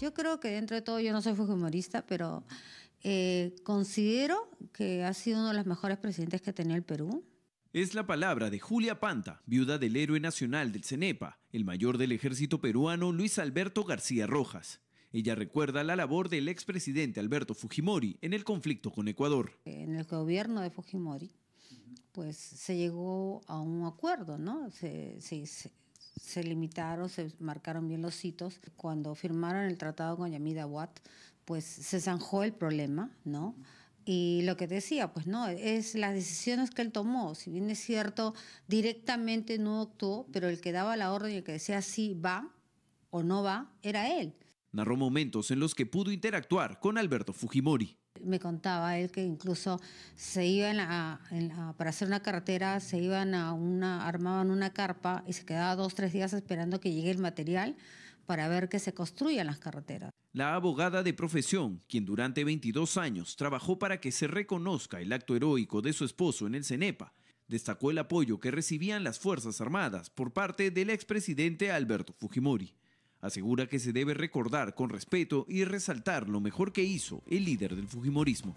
Yo creo que dentro de todo yo no soy fujimorista, pero eh, considero que ha sido uno de los mejores presidentes que tenía el Perú. Es la palabra de Julia Panta, viuda del héroe nacional del CENEPA, el mayor del ejército peruano Luis Alberto García Rojas. Ella recuerda la labor del expresidente Alberto Fujimori en el conflicto con Ecuador. En el gobierno de Fujimori, pues se llegó a un acuerdo, ¿no? se limitaron, se marcaron bien los hitos. Cuando firmaron el tratado con Yamida Watt, pues se zanjó el problema, ¿no? Y lo que decía, pues no, es las decisiones que él tomó. Si bien es cierto, directamente no actuó, pero el que daba la orden y el que decía sí va o no va, era él. Narró momentos en los que pudo interactuar con Alberto Fujimori. Me contaba él que incluso se iban para hacer una carretera, se iban a una, armaban una carpa y se quedaba dos, tres días esperando que llegue el material para ver que se construyan las carreteras. La abogada de profesión, quien durante 22 años trabajó para que se reconozca el acto heroico de su esposo en el CENEPA, destacó el apoyo que recibían las Fuerzas Armadas por parte del expresidente Alberto Fujimori asegura que se debe recordar con respeto y resaltar lo mejor que hizo el líder del Fujimorismo.